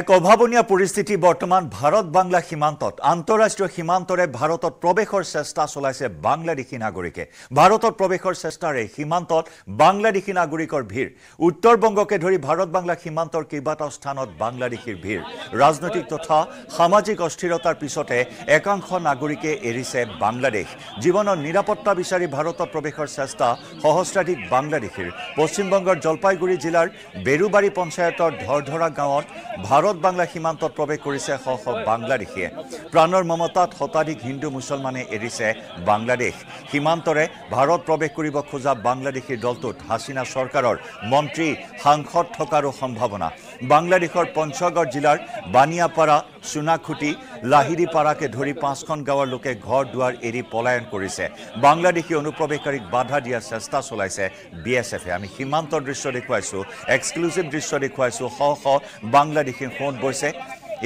এক অভাৱনীয় পৰিস্থিতি বৰ্তমান ভাৰত বাংলা সীমান্তত আন্তঃৰাষ্ট্ৰীয় সীমান্তৰে ভাৰতত প্ৰৱেশৰ চেষ্টা চলাইছে বাংলাদেশী নাগৰিকে ভাৰতত প্ৰৱেশৰ চেষ্টাৰে সীমান্তত বাংলাদেশী নাগৰিকৰ ভিৰ উত্তৰবংগকে ধৰি ভাৰত বাংলা সীমান্তৰ কেইবাটাও স্থানত বাংলাদেশীৰ ভিৰ ৰাজনৈতিক তথা সামাজিক অস্থিৰতাৰ পিছতে একাংশ নাগৰিকে এৰিছে বাংলাদেশ জীৱনৰ নিৰাপত্তা বিচাৰি ভাৰতত প্ৰৱেশৰ চেষ্টা সহস্ৰাধিক বাংলাদেশীৰ পশ্চিমবংগৰ জলপাইগুৰি জিলাৰ বেৰুবাৰী পঞ্চায়তৰ ধৰধৰা গাঁৱত ভাৰত বাংলা সীমান্তত প্ৰৱেশ কৰিছে শ শ বাংলাদেশীয়ে প্ৰাণৰ মমতাত শতাধিক হিন্দু মুছলমানে এৰিছে বাংলাদেশ সীমান্তৰে ভাৰত প্ৰৱেশ কৰিব খোজা বাংলাদেশীৰ দলটোত হাছিনা চৰকাৰৰ মন্ত্ৰী সাংসদ থকাৰো সম্ভাৱনা বাংলাদেশৰ পঞ্চগড় জিলাৰ বানিয়াপাৰা সোনাখুটি লাহিৰিপাৰাকে ধৰি পাঁচখন গাঁৱৰ লোকে ঘৰ দুৱাৰ এৰি পলায়ন কৰিছে বাংলাদেশী অনুপ্ৰৱেশকাৰীক বাধা দিয়াৰ চেষ্টা চলাইছে বি এছ এফে আমি সীমান্তৰ দৃশ্য দেখুৱাইছোঁ এক্সক্লুচিভ দৃশ্য দেখুৱাইছোঁ শ শ বাংলাদেশী সোঁত বৈছে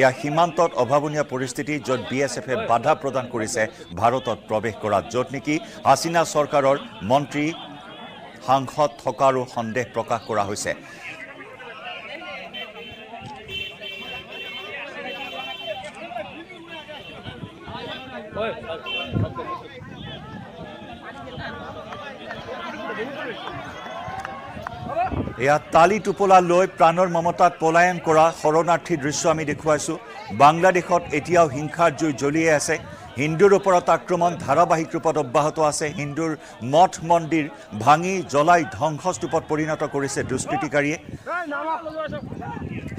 এয়া সীমান্তত অভাৱনীয় পৰিস্থিতি য'ত বি এছ এফে বাধা প্ৰদান কৰিছে ভাৰতত প্ৰৱেশ কৰাত য'ত নেকি হাছিনা চৰকাৰৰ মন্ত্ৰী সাংসদ থকাৰো সন্দেহ প্ৰকাশ কৰা হৈছে এয়া তালি টোপোলা লৈ প্ৰাণৰ মমতাত পলায়ন কৰা শৰণাৰ্থী দৃশ্য আমি দেখুৱাইছোঁ বাংলাদেশত এতিয়াও হিংসাৰ জুই জ্বলিয়ে আছে হিন্দুৰ ওপৰত আক্ৰমণ ধাৰাবাহিক ৰূপত অব্যাহত আছে হিন্দুৰ মঠ মন্দিৰ ভাঙি জ্বলাই ধ্বংসস্তূপত পৰিণত কৰিছে দুষ্কৃতিকাৰীয়ে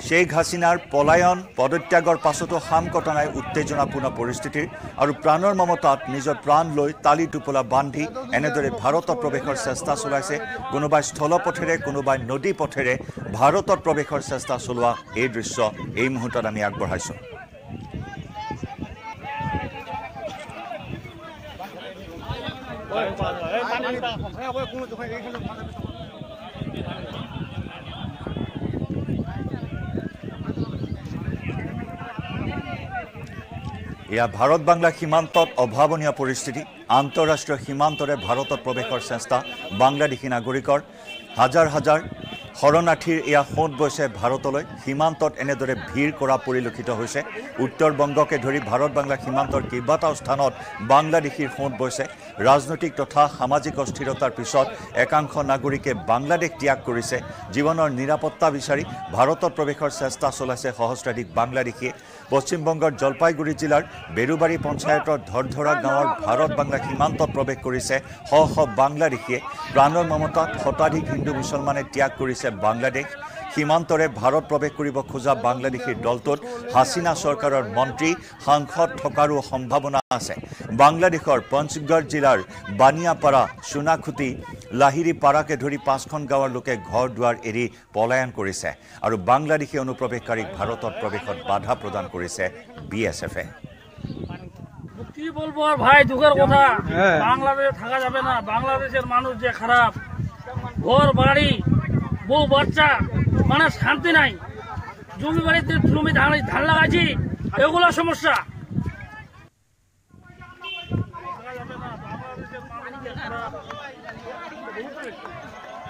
শেখ হাসিনার পলায়ন পদত্যাগর পাছতো হাম কটনায় উত্তেজনাপূর্ণ পরিস্থিতির আর প্রাণর মমতাত নিজের প্রাণ লই তালি টুপলা বান্ধি এনেদরে ভারত প্রবেশের চেষ্টা চলাইছে কোনোবাই স্থলপথে কোনোবাই নদী পথে ভারত প্রবেশের চেষ্টা চলা এই দৃশ্য এই মুহূর্তে আমি আগবাইছ Thank you. এয়া ভাৰত বাংলা সীমান্তত অভাৱনীয় পৰিস্থিতি আন্তঃৰাষ্ট্ৰীয় সীমান্তৰে ভাৰতত প্ৰৱেশৰ চেষ্টা বাংলাদেশী নাগৰিকৰ হাজাৰ হাজাৰ শৰণাৰ্থীৰ এয়া সোঁত বৈছে ভাৰতলৈ সীমান্তত এনেদৰে ভিৰ কৰা পৰিলক্ষিত হৈছে উত্তৰ বংগকে ধৰি ভাৰত বাংলা সীমান্তৰ কেইবাটাও স্থানত বাংলাদেশীৰ সোঁত বৈছে ৰাজনৈতিক তথা সামাজিক অস্থিৰতাৰ পিছত একাংশ নাগৰিকে বাংলাদেশ ত্যাগ কৰিছে জীৱনৰ নিৰাপত্তা বিচাৰি ভাৰতত প্ৰৱেশৰ চেষ্টা চলাইছে সহস্ৰাধিক বাংলাদেশীয়ে পশ্চিমবংগৰ জলপাইগুৰি জিলাৰ বেৰুবাৰী পঞ্চায়তৰ ধৰধৰা গাঁৱৰ ভাৰত বাংলা সীমান্তত প্ৰৱেশ কৰিছে শ শ বাংলাদেশীয়ে প্ৰাণৰ মমতাত শতাধিক হিন্দু মুছলমানে ত্যাগ কৰিছে বাংলাদেশ সীমান্তৰে ভাৰত প্ৰৱেশ কৰিব খোজা বাংলাদেশের দলটোত হাছিনা চৰকাৰৰ মন্ত্ৰী সাংসদ থকাৰো সম্ভাৱনা আছে বাংলাদেশৰ পঞ্চগড় জিলাৰ বানিয়াপাৰা চুনাখুটি লাহিৰীপাৰাকে ধৰি পাঁচখন গাঁৱৰ লোকে ঘৰ দুৱাৰ এৰি পলায়ন কৰিছে আৰু বাংলাদেশী অনুপ্ৰৱেশকাৰীক ভাৰতত প্ৰৱেশত বাধা প্ৰদান কৰিছে বি এছ কি বলবো আর ভাই দুঃখের কথা হ্যাঁ। বাংলাদেশে থাকা যাবে না বাংলাদেশের মানুষ যে খারাপ ঘর বাড়ি বউ বাচ্চা মানুষ শান্তি নাই জমি বাড়িতে জমি ধান ধান লাগাইছি এগুলো সমস্যা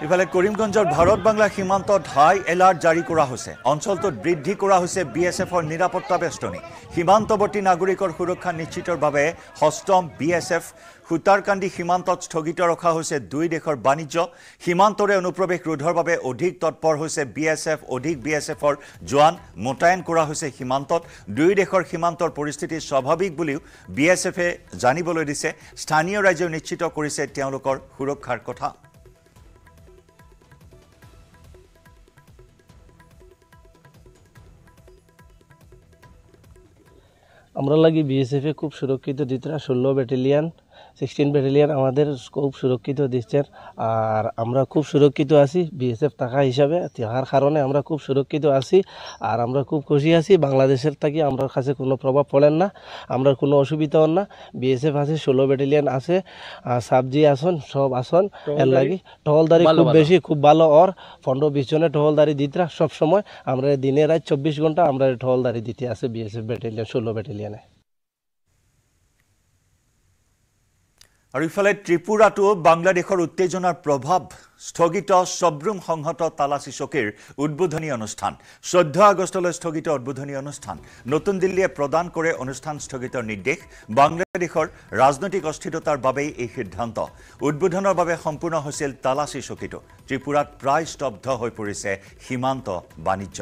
ইফালে কৰিমগঞ্জৰ ভাৰত বাংলা সীমান্তত হাই এলাৰ্ট জাৰি কৰা হৈছে অঞ্চলটোত বৃদ্ধি কৰা হৈছে বি এছ এফৰ নিৰাপত্তা বেষ্টনী সীমান্তৱৰ্তী নাগৰিকৰ সুৰক্ষা নিশ্চিতৰ বাবে ষষ্ঠম বি এছ এফ সূতাৰকান্দি সীমান্তত স্থগিত ৰখা হৈছে দুই দেশৰ বাণিজ্য সীমান্তৰে অনুপ্ৰৱেশ ৰোধৰ বাবে অধিক তৎপৰ হৈছে বি এছ এফ অধিক বি এছ এফৰ জোৱান মোতায়েন কৰা হৈছে সীমান্তত দুয়ো দেশৰ সীমান্তৰ পৰিস্থিতি স্বাভাৱিক বুলিও বি এছ এফে জানিবলৈ দিছে স্থানীয় ৰাইজেও নিশ্চিত কৰিছে তেওঁলোকৰ সুৰক্ষাৰ কথা আমরা লাগি বিএসএফে খুব সুরক্ষিত দ্বিতীয় ষোলো ব্যাটালিয়ান সিক্সটিন ব্যাটালিয়ান আমাদের খুব সুরক্ষিত দিচ্ছেন আর আমরা খুব সুরক্ষিত আছি বিএসএফ থাকা হিসাবে থাকার কারণে আমরা খুব সুরক্ষিত আছি আর আমরা খুব খুশি আছি বাংলাদেশের থাকি আমরা কাছে কোনো প্রভাব পড়েন না আমরা কোনো অসুবিধাও না বিএসএফ আছে ষোলো ব্যাটালিয়ান আছে সাবজি আসন সব আসন এর লাগি টহলদারি খুব বেশি খুব ভালো অর পনেরো বিশ জনের টহলদারি দিতরা সব সময় আমরা দিনে রাত চব্বিশ ঘন্টা আমরা টহলদারি দিতে আছে বিএসএফ ব্যাটালিয়ান ষোলো ব্যাটালিয়ানে আৰু ইফালে ত্ৰিপুৰাটো বাংলাদেশৰ উত্তেজনাৰ প্ৰভাৱ স্থগিত সব্ৰুম সংহত তালাচী চকীৰ উদ্বোধনী অনুষ্ঠান চৈধ্য আগষ্টলৈ স্থগিত উদ্বোধনী অনুষ্ঠান নতুন দিল্লীয়ে প্ৰদান কৰে অনুষ্ঠান স্থগিত নিৰ্দেশ বাংলাদেশৰ ৰাজনৈতিক অস্থিৰতাৰ বাবেই এই সিদ্ধান্ত উদ্বোধনৰ বাবে সম্পূৰ্ণ হৈছিল তালাচী চকীটো ত্ৰিপুৰাত প্ৰায় স্তব্ধ হৈ পৰিছে সীমান্ত বাণিজ্য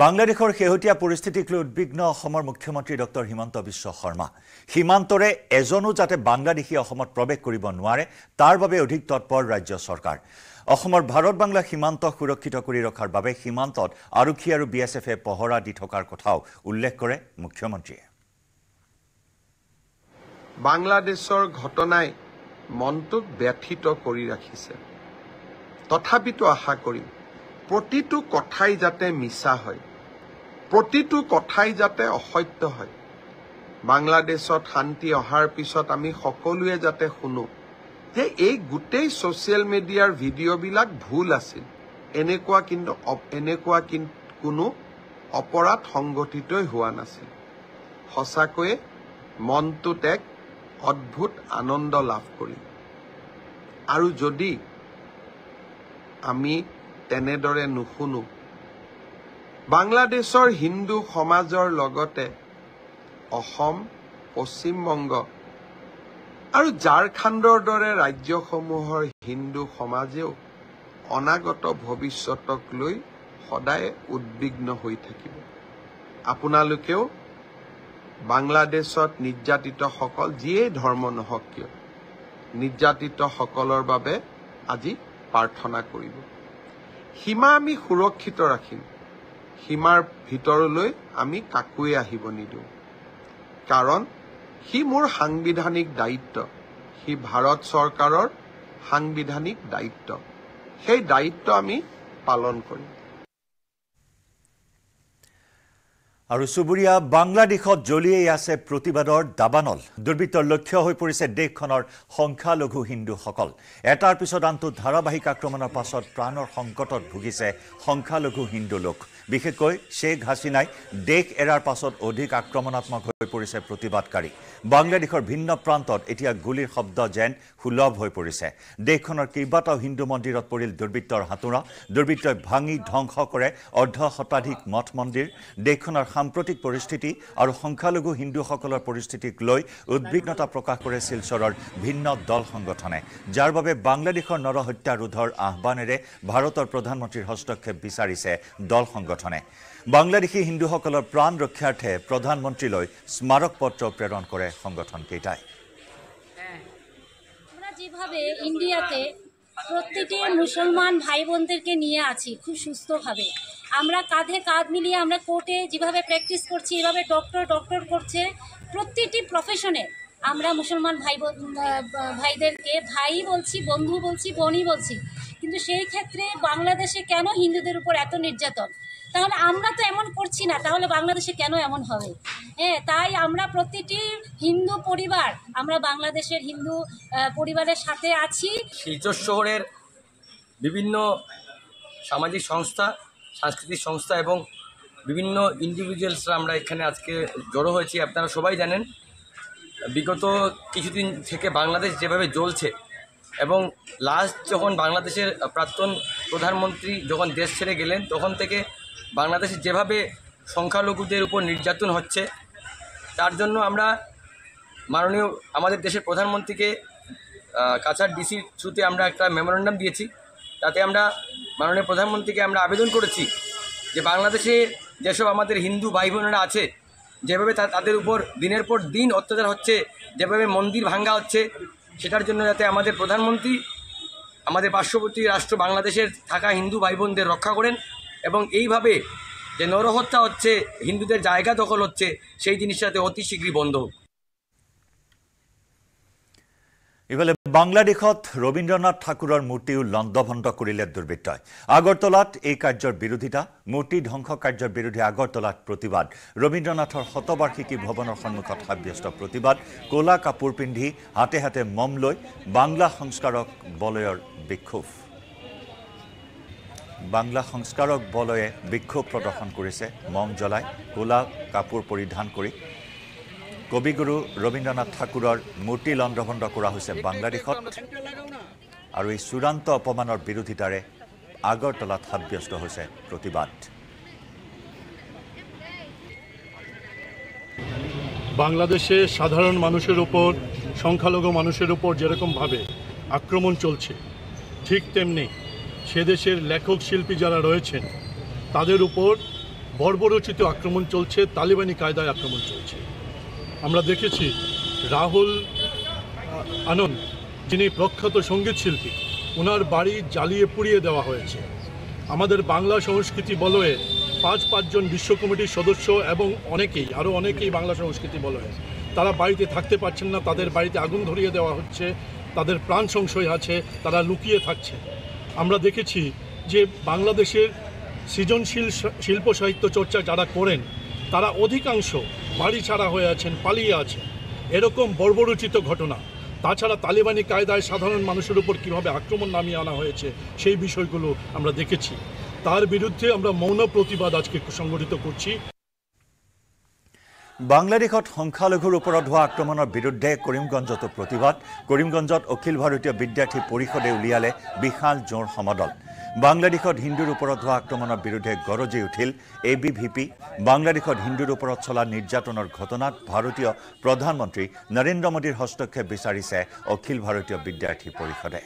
বাংলাদেশৰ শেহতীয়া পৰিস্থিতিক লৈ উদ্বিগ্ন অসমৰ মুখ্যমন্ত্ৰী ডক্টৰ হিমন্ত বিশ্ব শৰ্মা সীমান্তৰে এজনো যাতে বাংলাদেশী অসমত প্ৰৱেশ কৰিব নোৱাৰে তাৰ বাবে অধিক তৎপৰ ৰাজ্য চৰকাৰ অসমৰ ভাৰত বাংলা সীমান্ত সুৰক্ষিত কৰি ৰখাৰ বাবে সীমান্তত আৰক্ষী আৰু বি এছ এফে পহৰা দি থকাৰ কথাও উল্লেখ কৰে মুখ্যমন্ত্ৰীয়ে বাংলাদেশৰ ঘটনাই মনটোক ব্যথিত কৰি ৰাখিছে তথাপিতো আশা কৰিম প্ৰতিটো কথাই যাতে মিছা হয় প্ৰতিটো কথাই যাতে অসত্য হয় বাংলাদেশত শান্তি অহাৰ পিছত আমি সকলোৱে যাতে শুনো যে এই গোটেই ছচিয়েল মিডিয়াৰ ভিডিঅ'বিলাক ভুল আছিল এনেকুৱা কিন্তু এনেকুৱা কোনো অপৰাধ সংঘটিতই হোৱা নাছিল সঁচাকৈয়ে মনটোত এক অদ্ভুত আনন্দ লাভ কৰিম আৰু যদি আমি তেনেদৰে নুশুনো বাংলাদেশৰ হিন্দু সমাজৰ লগতে অসম পশ্চিমবংগ আৰু ঝাৰখণ্ডৰ দৰে ৰাজ্যসমূহৰ হিন্দু সমাজেও অনাগত ভৱিষ্যতক লৈ সদায় উদ্বিগ্ন হৈ থাকিব আপোনালোকেও বাংলাদেশত নিৰ্যাতিতসকল যিয়েই ধৰ্ম নহওক কিয় নিৰ্যাতিতসকলৰ বাবে আজি প্ৰাৰ্থনা কৰিব সীমা আমি সুৰক্ষিত ৰাখিম সীমাৰ ভিতৰলৈ আমি কাকোৱে আহিব নিদিওঁ কাৰণ সি মোৰ সাংবিধানিক দায়িত্ব সি ভাৰত চৰকাৰৰ সাংবিধানিক দায়িত্ব সেই দায়িত্ব আমি পালন কৰিম আৰু চুবুৰীয়া বাংলাদেশত জ্বলিয়েই আছে প্ৰতিবাদৰ দাবানল দুৰ্বৃত্তৰ লক্ষ্য হৈ পৰিছে দেশখনৰ সংখ্যালঘু হিন্দুসকল এটাৰ পিছত আনটো ধাৰাবাহিক আক্ৰমণৰ পাছত প্ৰাণৰ সংকটত ভুগিছে সংখ্যালঘু হিন্দু লোক বিশেষকৈ শ্বেখ হাসিনাই দেশ এৰাৰ পাছত অধিক আক্ৰমণাত্মক হৈ পৰিছে প্ৰতিবাদকাৰী বাংলাদেশৰ ভিন্ন প্ৰান্তত এতিয়া গুলীৰ শব্দ যেন সুলভ হৈ পৰিছে দেশখনৰ কেইবাটাও হিন্দু মন্দিৰত পৰিল দুৰ্বৃত্তৰ হাতোৰা দুৰ্বৃত্তই ভাঙি ধ্বংস কৰে অৰ্ধ শতাধিক মঠ মন্দিৰ দেশখনৰ সাম্প্ৰতিক পৰিস্থিতি আৰু সংখ্যালঘু হিন্দুসকলৰ পৰিস্থিতিক লৈ উদ্বিগ্নতা প্ৰকাশ কৰে শিলচৰৰ ভিন্ন দল সংগঠনে যাৰ বাবে বাংলাদেশৰ নৰহত্যা ৰোধৰ আহ্বানেৰে ভাৰতৰ প্ৰধানমন্ত্ৰীৰ হস্তক্ষেপ বিচাৰিছে দল সংগঠন সংগঠনে বাংলাদেশী হিন্দুসকলৰ প্ৰাণ ৰক্ষাৰ্থে প্ৰধানমন্ত্ৰীলৈ স্মাৰক পত্ৰ প্ৰেৰণ কৰে সংগঠনকেইটাই যেভাবে ইন্ডিয়াতে প্রত্যেকে মুসলমান ভাই বোনদেরকে নিয়ে আছি খুব সুস্থভাবে আমরা কাঁধে কাঁধ মিলিয়ে আমরা কোর্টে যেভাবে প্র্যাকটিস করছি এভাবে ডক্টর ডক্টর করছে প্রত্যেকটি প্রফেশনে আমরা মুসলমান ভাই ভাইদেরকে ভাই বলছি বন্ধু বলছি বনি বলছি কিন্তু সেই ক্ষেত্রে বাংলাদেশে কেন হিন্দুদের উপর এত নির্যাতন তাহলে আমরা তো এমন করছি না তাহলে বাংলাদেশে কেন এমন হবে হ্যাঁ তাই আমরা প্রতিটি হিন্দু পরিবার আমরা বাংলাদেশের হিন্দু পরিবারের সাথে আছি শিলচর শহরের বিভিন্ন সামাজিক সংস্থা সাংস্কৃতিক সংস্থা এবং বিভিন্ন ইন্ডিভিজুয়ালসরা আমরা এখানে আজকে জড়ো হয়েছি আপনারা সবাই জানেন বিগত কিছুদিন থেকে বাংলাদেশ যেভাবে জ্বলছে এবং লাস্ট যখন বাংলাদেশের প্রাক্তন প্রধানমন্ত্রী যখন দেশ ছেড়ে গেলেন তখন থেকে বাংলাদেশে যেভাবে সংখ্যালঘুদের উপর নির্যাতন হচ্ছে তার জন্য আমরা মাননীয় আমাদের দেশের প্রধানমন্ত্রীকে কাছাড় ডিসির থ্রুতে আমরা একটা মেমোরেন্ডাম দিয়েছি তাতে আমরা মাননীয় প্রধানমন্ত্রীকে আমরা আবেদন করেছি যে বাংলাদেশে যেসব আমাদের হিন্দু ভাই বোনেরা আছে যেভাবে তাদের উপর দিনের পর দিন অত্যাচার হচ্ছে যেভাবে মন্দির ভাঙ্গা হচ্ছে সেটার জন্য যাতে আমাদের প্রধানমন্ত্রী আমাদের পার্শ্ববর্তী রাষ্ট্র বাংলাদেশের থাকা হিন্দু ভাই বোনদের রক্ষা করেন এবং এইভাবে যে নরহত্যা হচ্ছে হিন্দুদের জায়গা দখল হচ্ছে সেই জিনিসটাতে অতি শীঘ্রই বন্ধ ইফালে বাংলাদেশত রবীন্দ্রনাথ ঠাকুরের মূর্তিও লণ্ডভণ্ড করলে দুর্বৃত্তয় আগরতলাত এই কার্যর বিরোধিতা মূর্তি ধ্বংস কার্যর বিৰোধী আগরতলাত প্রতিবাদ ৰবীন্দ্ৰনাথৰ শতবার্ষিকী ভবনের সম্মুখত সাব্যস্ত প্রতিবাদ ক'লা কাপড় পিন্ধি হাতে হাতে মম লই বাংলা সংস্কারক বলয়ৰ বিক্ষোভ বাংলা সংস্কাৰক বলয়ে বিক্ষোভ প্ৰদৰ্শন কৰিছে মং জ্বলাই ক'লা কাপোৰ পৰিধান কৰি কবিগুৰু ৰবীন্দ্ৰনাথ ঠাকুৰৰ মূৰ্তি লণ্ডভণ্ড কৰা হৈছে বাংলাদেশত আৰু এই চূড়ান্ত অপমানৰ বিৰোধিতাৰে আগৰতলাত সাব্যস্ত হৈছে প্ৰতিবাদ বাংলাদেশে সাধারণ মানুষের ওপর সংখ্যালঘু মানুষের ওপর যেরকমভাবে আক্রমণ চলছে ঠিক তেমনি সে দেশের লেখক শিল্পী যারা রয়েছেন তাদের উপর বর্বরচিত আক্রমণ চলছে তালিবানি কায়দায় আক্রমণ চলছে আমরা দেখেছি রাহুল আনন্দ যিনি প্রখ্যাত সঙ্গীত শিল্পী ওনার বাড়ি জ্বালিয়ে পুড়িয়ে দেওয়া হয়েছে আমাদের বাংলা সংস্কৃতি বলয়ে পাঁচ পাঁচজন বিশ্ব কমিটির সদস্য এবং অনেকেই আরও অনেকেই বাংলা সংস্কৃতি বলয়ে তারা বাড়িতে থাকতে পারছেন না তাদের বাড়িতে আগুন ধরিয়ে দেওয়া হচ্ছে তাদের প্রাণ সংশয় আছে তারা লুকিয়ে থাকছে আমরা দেখেছি যে বাংলাদেশের সৃজনশীল শিল্প সাহিত্য চর্চা যারা করেন তারা অধিকাংশ বাড়ি ছাড়া হয়ে আছেন পালিয়ে আছেন এরকম বর্বরচিত ঘটনা তাছাড়া তালিবানি কায়দায় সাধারণ মানুষের উপর কীভাবে আক্রমণ নামিয়ে আনা হয়েছে সেই বিষয়গুলো আমরা দেখেছি তার বিরুদ্ধে আমরা মৌন প্রতিবাদ আজকে সংগঠিত করছি বাংলাদেশত সংখ্যালঘুৰ ওপৰত হোৱা আক্ৰমণৰ বিৰুদ্ধে কৰিমগঞ্জতো প্ৰতিবাদ কৰিমগঞ্জত অখিল ভাৰতীয় বিদ্যাৰ্থী পৰিষদে উলিয়ালে বিশাল জোৰ সমদল বাংলাদেশত হিন্দুৰ ওপৰত হোৱা আক্ৰমণৰ বিৰুদ্ধে গৰজি উঠিল এ বি ভি পি বাংলাদেশত হিন্দুৰ ওপৰত চলা নিৰ্যাতনৰ ঘটনাত ভাৰতীয় প্ৰধানমন্ত্ৰী নৰেন্দ্ৰ মোদীৰ হস্তক্ষেপ বিচাৰিছে অখিল ভাৰতীয় বিদ্যাৰ্থী পৰিষদে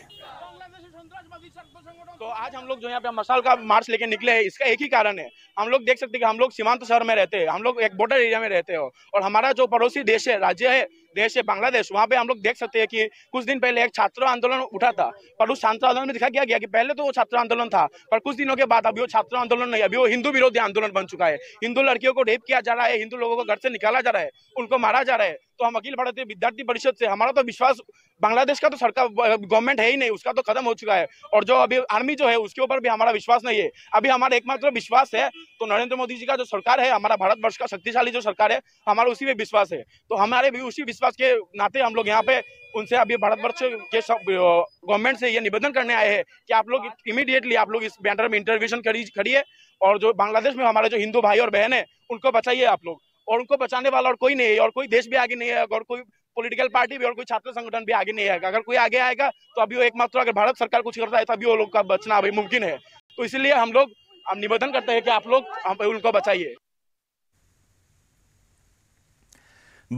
आज हम लोग जो यहाँ पे मसाल का मार्च लेके निकले हैं इसका एक ही कारण है हम लोग देख सकते हैं कि हम लोग सीमांत शहर में रहते हैं हम लोग एक बॉर्डर एरिया में रहते हो और हमारा जो पड़ोसी देश है राज्य है देश है बांग्लादेश वहाँ पे हम लोग देख सकते हैं कि कुछ दिन पहले एक छात्र आंदोलन उठा था पर उस छात्र आंदोलन में दिखा गया गया कि पहले तो वो छात्र आंदोलन था पर कुछ दिनों के बाद अभी वो छात्र आंदोलन नहीं अभी वो हिंदू विरोधी आंदोलन बन चुका है हिंदू लड़कियों को रेप किया जा रहा है हिंदू लोगों को घर से निकाला जा रहा है उनको मारा जा रहा है तो हम अखिल भारतीय विद्यार्थी परिषद से हमारा तो विश्वास बांग्लादेश का तो सरकार गवर्नमेंट है ही नहीं उसका तो खत्म हो चुका है और जो अभी आर्मी जो है उसके ऊपर भी हमारा विश्वास नहीं है अभी हमारा एकमात्र विश्वास है तो नरेंद्र मोदी जी का जो सरकार है हमारा भारतवर्ष का शक्तिशाली जो सरकार है हमारा उसी में विश्वास है तो हमारे भी उसी विश्वास आसपास के नाते हम लोग यहाँ पे उनसे अभी भारतवर्ष के सब गवर्नमेंट से ये निवेदन करने आए हैं कि आप लोग इमीडिएटली आप लोग इस मैटर में इंटरवेशन करिए और जो बांग्लादेश में हमारे जो हिंदू भाई और बहन है उनको बचाइए आप लोग और उनको बचाने वाला और कोई नहीं है और कोई देश भी आगे नहीं है और कोई पॉलिटिकल पार्टी भी और कोई छात्र संगठन भी आगे नहीं आएगा अगर कोई आगे आएगा तो अभी वो एकमात्र अगर भारत सरकार कुछ करता है तो अभी वो लोग का बचना अभी मुमकिन है तो इसलिए हम लोग हम निवेदन करते हैं कि आप लोग उनको बचाइए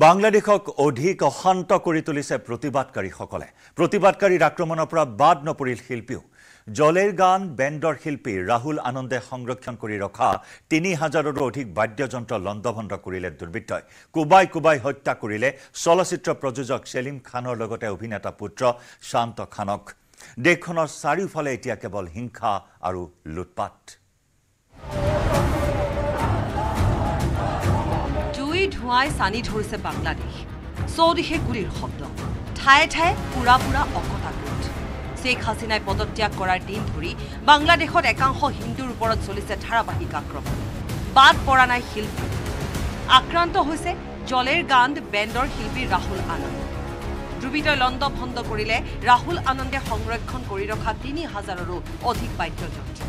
বাংলাদেশক অধিক অশান্ত কৰি তুলিছে প্ৰতিবাদকাৰীসকলে প্ৰতিবাদকাৰীৰ আক্ৰমণৰ পৰা বাদ নপৰিল শিল্পীও জলেৰ গান বেণ্ডৰ শিল্পী ৰাহুল আনন্দে সংৰক্ষণ কৰি ৰখা তিনি হাজাৰৰো অধিক বাদ্যযন্ত্ৰ লণ্ডভণ্ড কৰিলে দুৰ্বৃত্তই কোবাই কোবাই হত্যা কৰিলে চলচ্চিত্ৰ প্ৰযোজক ছেলিম খানৰ লগতে অভিনেতা পুত্ৰ শান্ত খানক দেশখনৰ চাৰিওফালে এতিয়া কেৱল হিংসা আৰু লুটপাট ধোঁৱাই চানি ধৰিছে বাংলাদেশ চৌদিশে গুলীৰ শব্দ ঠায়ে ঠায়ে পুৰা পুৰা অকতা গোট শ্বেখ হাছিনাই পদত্যাগ কৰাৰ দিন ধৰি বাংলাদেশত একাংশ হিন্দুৰ ওপৰত চলিছে ধাৰাবাহিক আক্ৰমণ বাদ পৰা নাই শিল্পী আক্ৰান্ত হৈছে জলেৰ গান্দ বেণ্ডৰ শিল্পী ৰাহুল আনন্দ ডুবিতই লণ্ড ভণ্ড কৰিলে ৰাহুল আনন্দে সংৰক্ষণ কৰি ৰখা তিনি হাজাৰৰো অধিক বাদ্যযন্ত্ৰ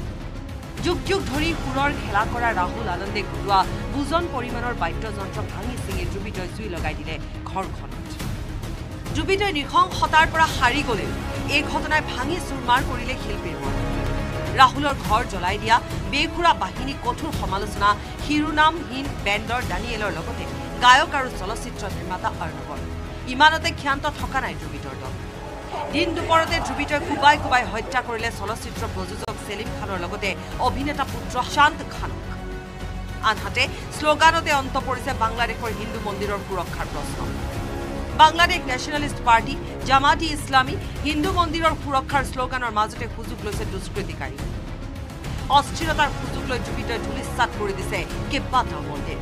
যুগ যুগ ধৰি সুৰৰ খেলা কৰা ৰাহুল আনন্দে ঘূৰোৱা দুজন পৰিমাণৰ বাদ্যযন্ত্ৰ ভাঙি চিঙি জুবিতই জুই লগাই দিলে ঘৰখনত জুবিতই নৃশংসতাৰ পৰা সাৰি গলেও এই ঘটনাই ভাঙি চুৰমাৰ কৰিলে শিল্পীৰ মন ৰাহুলৰ ঘৰ জ্বলাই দিয়া বেঘুৰা বাহিনী কঠোৰ সমালোচনা শিৰোনামহীন বেণ্ডৰ ডানিয়েলৰ লগতে গায়ক আৰু চলচ্চিত্ৰ নিৰ্মাতা অৰ্ণৱৰ ইমানতে ক্ষান্ত থকা নাই জুবিতৰ দল দিন দুপৰতে ধ্ৰুবিতই কোবাই কোবাই হত্যা কৰিলে চলচ্চিত্ৰ প্ৰযোজক চেলিম খানৰ লগতে অভিনেতা পুত্ৰ শান্ত খানক আনহাতে শ্লোগানতে অন্ত পৰিছে বাংলাদেশৰ হিন্দু মন্দিৰৰ সুৰক্ষাৰ প্ৰশ্ন বাংলাদেশ নেশ্যনেলিষ্ট পাৰ্টি জামাতি ইছলামী হিন্দু মন্দিৰৰ সুৰক্ষাৰ শ্লোগানৰ মাজতে সুযোগ লৈছে দুষ্কৃতিকাৰী অস্থিৰতাৰ সুযোগ লৈ ধ্ৰুবিতই ধূলিচ্ছাদ কৰি দিছে কেইবাটাও মন্দিৰ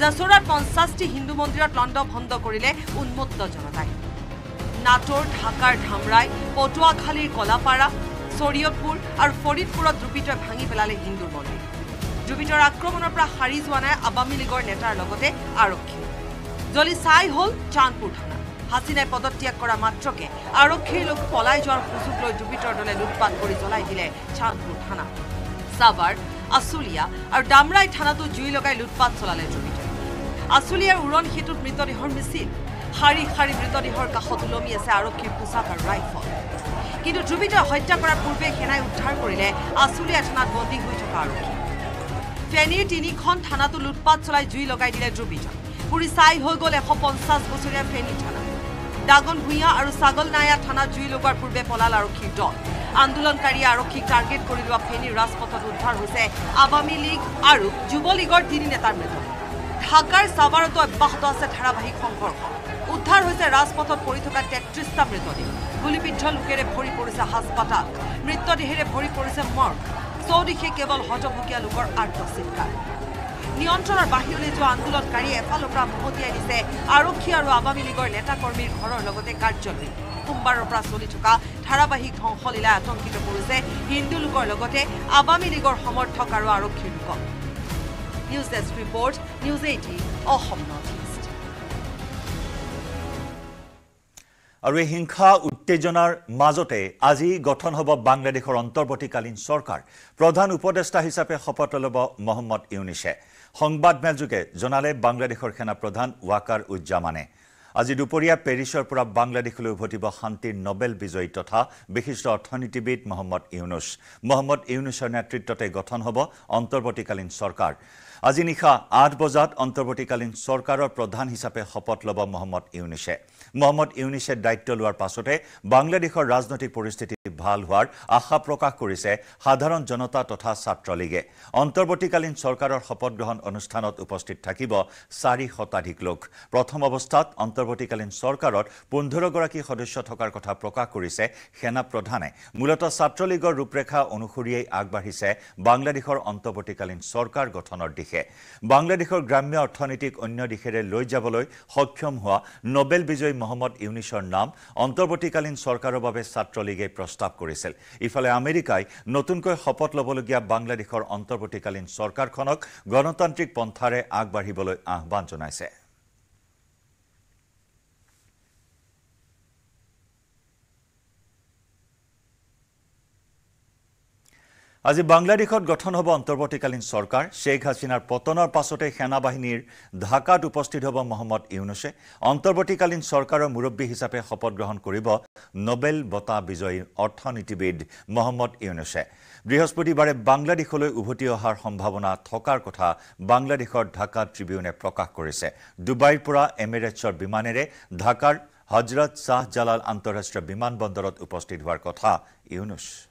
জাচোৰাত পঞ্চাছটি হিন্দু মন্দিৰত লণ্ড ভণ্ড কৰিলে উন্মত্ত জনতাই নাটোর ঢাকার ধামরাই পটুয়াখালীর কলাপাড়া শরীয়তপুর আর ফরিদপুর দ্রুপিতয় ভাঙি পেলালে হিন্দু মন্দির জুপিটর আক্রমণের পর সারি যা নাই আওয়ামী লীগের নেতার আরক্ষী জ্বলি চাই হল চাঁদপুর থানা হাসিনাই পদত্যাগ করা মাত্রকে আরক্ষীর লোক পলাই যাওয়ার সুযোগ লো জুপিটর দলে লুটপাট করে জ্বলাই দিলে চাঁদপুর থানা সাবার আসুলিয়া আর ডামরাই থানাতো জুই লগাই লুটপাট চলালে জুপিটর আসুলিয়ার উড়ন সেতুত মৃতদেহর মিছিল শাৰী শাৰী মৃতদেহৰ কাষত ওলমি আছে আৰক্ষীৰ পোচাক আৰু ৰাইফল কিন্তু জুবিতৰ হত্যা কৰাৰ পূৰ্বে সেনাই উদ্ধাৰ কৰিলে আচুলীয়া থানাত বন্দী হৈ থকা আৰক্ষী ফেনীৰ তিনিখন থানাতো লুটপাত চলাই জুই লগাই দিলে জুবিতৰ পুৰি চাই হৈ গ'ল এশ পঞ্চাছ বছৰীয়া ফেনী থানা দাগন ভূঞা আৰু ছাগল নায়া থানাত জুই লগোৱাৰ পূৰ্বে পলাল আৰক্ষীৰ দল আন্দোলনকাৰীয়ে আৰক্ষীক টাৰ্গেট কৰি লোৱা ফেনীৰ ৰাজপথত উদ্ধাৰ হৈছে আৱামী লীগ আৰু যুৱলীগৰ তিনি নেতাৰ মৃত ঢাকাৰ চাবাৰতো অব্যাহত আছে ধাৰাবাহিক সংঘৰ্ষ উদ্ধার হয়েছে রাজপথত পড়ে থাকা তেত্রিশটা মৃতদেহ গুলিবিদ্ধ লোকের ভরি পড়েছে হাসপাতাল মৃতদেহে ভরি পড়েছে মর্গ চৌদিশে কেবল হতভোগিয়া লোকের আর্থ চিৎকার নিয়ন্ত্রণের বাহিরে যাওয়া আন্দোলনকারী এফালের মহতিয়াই দিছে আরক্ষী আর আওয়ামী লীগের নেতাকর্মীর ঘরের কার্যালয় সোমবারের চলি থাকা ধারাবাহিক ধ্বংসলীলা আতঙ্কিত করেছে হিন্দু লোকের আওয়ামী লীগের সমর্থক আর আরক্ষীর লোক news desk report news eighteen নথি আৰু এই হিংসা উত্তেজনাৰ মাজতে আজি গঠন হ'ব বাংলাদেশৰ অন্তৰ্বৰ্তীকালীন চৰকাৰ প্ৰধান উপদেষ্টা হিচাপে শপত ল'ব মহম্মদ ইউনিছে সংবাদমেলযোগে জনালে বাংলাদেশৰ সেনা প্ৰধান ৱাকাৰ উজ্জামানে আজি দুপৰীয়া পেৰিছৰ পৰা বাংলাদেশলৈ উভতিব শান্তিৰ নবেল বিজয়ী তথা বিশিষ্ট অৰ্থনীতিবিদ মহম্মদ ইউনুছ মহম্মদ ইউনুছৰ নেতৃত্বতে গঠন হ'ব অন্তৰ্বৰ্তীকালীন চৰকাৰ আজি নিশা আঠ বজাত অন্তৰ্বৰ্তীকালীন চৰকাৰৰ প্ৰধান হিচাপে শপত ল'ব মহম্মদ ইউনিচে মহম্মদ ইউনিচে দায়িত্ব লোৱাৰ পাছতে বাংলাদেশৰ ৰাজনৈতিক পৰিস্থিতি ভাল হোৱাৰ আশা প্ৰকাশ কৰিছে সাধাৰণ জনতা তথা ছাত্ৰলীগে অন্তৰ্বৰ্তীকালীন চৰকাৰৰ শপত গ্ৰহণ অনুষ্ঠানত উপস্থিত থাকিব চাৰি শতাধিক লোক প্ৰথম অৱস্থাত অন্তৰ্বৰ্তীকালীন চৰকাৰত পোন্ধৰগৰাকী সদস্য থকাৰ কথা প্ৰকাশ কৰিছে সেনা প্ৰধানে মূলতঃ ছাত্ৰলীগৰ ৰূপৰেখা অনুসৰিয়েই আগবাঢ়িছে বাংলাদেশৰ অন্তৰ্বৰ্তীকালীন চৰকাৰ গঠনৰ দিশ দিশে বাংলাদেশৰ গ্ৰাম্য অৰ্থনীতিক অন্য দিশেৰে লৈ যাবলৈ সক্ষম হোৱা নবেল বিজয়ী মহম্মদ ইউনিছৰ নাম অন্তৱৰ্তীকালীন চৰকাৰৰ বাবে ছাত্ৰলীগে প্ৰস্তাৱ কৰিছিল ইফালে আমেৰিকাই নতুনকৈ শপত ল'বলগীয়া বাংলাদেশৰ অন্তৱৰ্তীকালীন চৰকাৰখনক গণতান্ত্ৰিক পন্থাৰে আগবাঢ়িবলৈ আহ্বান জনাইছে আজি বাংলাদেশত গঠন হ'ব অন্তৰ্বৰ্তীকালীন চৰকাৰ শ্বেখ হাছিনাৰ পতনৰ পাছতে সেনাবাহিনীৰ ঢাকাত উপস্থিত হ'ব মহম্মদ ইউনুছে অন্তৰ্বৰ্তীকালীন চৰকাৰৰ মুৰব্বী হিচাপে শপত গ্ৰহণ কৰিব নবেল বঁটা বিজয়ী অৰ্থনীতিবিদ মহম্মদ ইউনুছে বৃহস্পতিবাৰে বাংলাদেশলৈ উভতি অহাৰ সম্ভাৱনা থকাৰ কথা বাংলাদেশৰ ঢাকা ট্ৰিবিউনে প্ৰকাশ কৰিছে ডুবাইৰ পৰা এমিৰেটছৰ বিমানেৰে ঢাকাৰ হজৰত শ্বাহ জালাল আন্তঃৰাষ্ট্ৰীয় বিমান বন্দৰত উপস্থিত হোৱাৰ কথা ইউনুছ